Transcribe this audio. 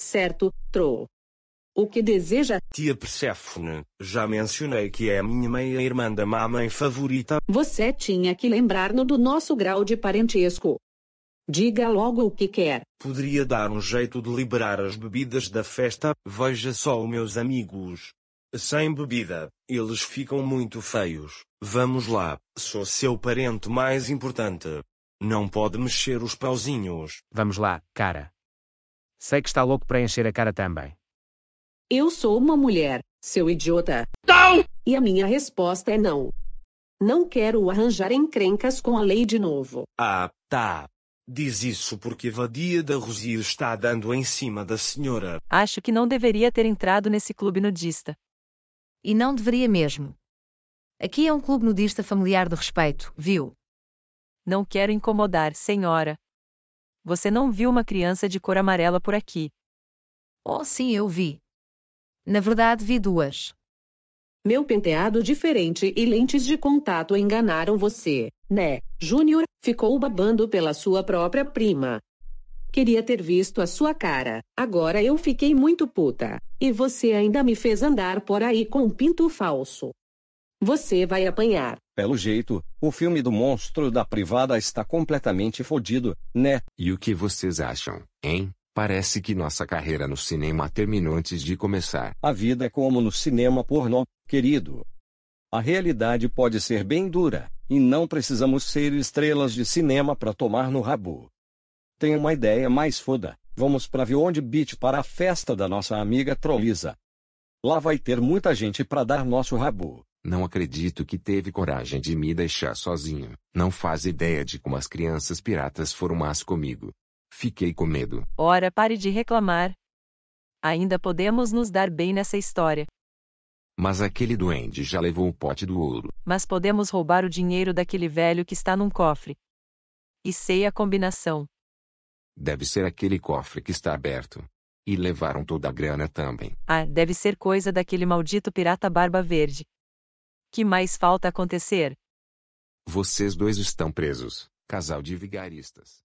certo, Troll. O que deseja? Tia Persephone, já mencionei que é minha meia-irmã da mamãe favorita. Você tinha que lembrar-no do nosso grau de parentesco. Diga logo o que quer. Poderia dar um jeito de liberar as bebidas da festa, veja só os meus amigos. Sem bebida, eles ficam muito feios. Vamos lá, sou seu parente mais importante. Não pode mexer os pauzinhos. Vamos lá, cara. Sei que está louco para encher a cara também. Eu sou uma mulher, seu idiota. Não! E a minha resposta é não. Não quero arranjar encrencas com a lei de novo. Ah, tá. Diz isso porque Vadia da Rosia está dando em cima da senhora. Acho que não deveria ter entrado nesse clube nudista. E não deveria mesmo. Aqui é um clube nudista familiar de respeito, viu? Não quero incomodar, senhora. Você não viu uma criança de cor amarela por aqui? Oh, sim, eu vi. Na verdade, vi duas. Meu penteado diferente e lentes de contato enganaram você, né? Júnior ficou babando pela sua própria prima. Queria ter visto a sua cara. Agora eu fiquei muito puta. E você ainda me fez andar por aí com um pinto falso. Você vai apanhar. Pelo jeito, o filme do monstro da privada está completamente fodido, né? E o que vocês acham, hein? Parece que nossa carreira no cinema terminou antes de começar. A vida é como no cinema pornô, querido. A realidade pode ser bem dura, e não precisamos ser estrelas de cinema para tomar no rabo. Tem uma ideia mais foda. Vamos pra Vionde Beach para a festa da nossa amiga Trolisa. Lá vai ter muita gente para dar nosso rabo. Não acredito que teve coragem de me deixar sozinho. Não faz ideia de como as crianças piratas foram más comigo. Fiquei com medo. Ora, pare de reclamar. Ainda podemos nos dar bem nessa história. Mas aquele duende já levou o pote do ouro. Mas podemos roubar o dinheiro daquele velho que está num cofre. E sei a combinação. Deve ser aquele cofre que está aberto. E levaram toda a grana também. Ah, deve ser coisa daquele maldito pirata Barba Verde. Que mais falta acontecer? Vocês dois estão presos, casal de vigaristas.